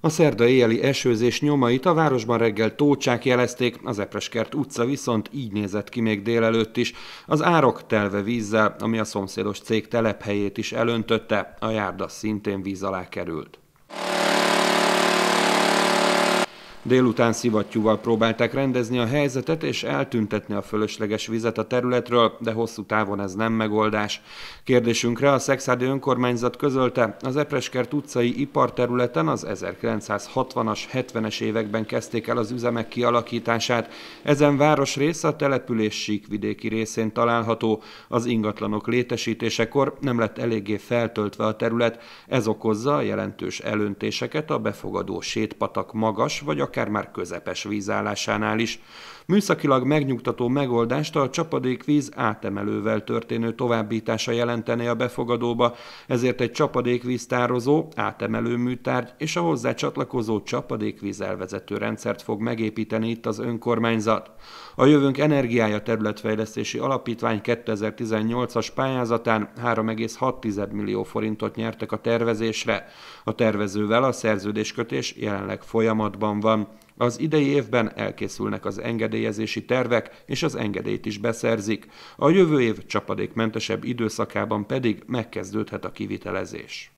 A szerda éjjeli esőzés nyomait a városban reggel tócsák jelezték, az Epreskert utca viszont így nézett ki még délelőtt is. Az árok telve vízzel, ami a szomszédos cég telephelyét is elöntötte, a járda szintén víz alá került. Délután szivattyúval próbálták rendezni a helyzetet és eltüntetni a fölösleges vizet a területről, de hosszú távon ez nem megoldás. Kérdésünkre a Szexádi önkormányzat közölte, az Epreskert utcai iparterületen az 1960-as, 70-es években kezdték el az üzemek kialakítását. Ezen város része a település síkvidéki részén található. Az ingatlanok létesítésekor nem lett eléggé feltöltve a terület, ez okozza a jelentős elöntéseket a befogadó sétpatak magas vagy a akár már közepes vízállásánál is. Műszakilag megnyugtató megoldást a csapadékvíz átemelővel történő továbbítása jelentené a befogadóba, ezért egy csapadékvíztározó, átemelő műtárgy és a hozzá csatlakozó csapadékvíz elvezető rendszert fog megépíteni itt az önkormányzat. A Jövőnk Energiája Területfejlesztési Alapítvány 2018-as pályázatán 3,6 millió forintot nyertek a tervezésre. A tervezővel a szerződéskötés jelenleg folyamatban van az idei évben elkészülnek az engedélyezési tervek, és az engedélyt is beszerzik. A jövő év csapadékmentesebb időszakában pedig megkezdődhet a kivitelezés.